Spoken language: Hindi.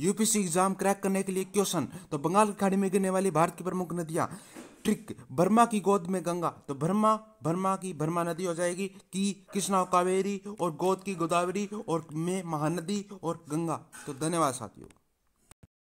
यूपीएससी एग्जाम क्रैक करने के लिए क्वेश्चन तो बंगाल की खाड़ी में गिरने वाली भारत की प्रमुख नदियां ट्रिक बर्मा की गोद में गंगा तो बर्मा बर्मा की बर्मा नदी हो जाएगी की कृष्णा कावेरी और गोद की गोदावरी और में महानदी और गंगा तो धन्यवाद साथियों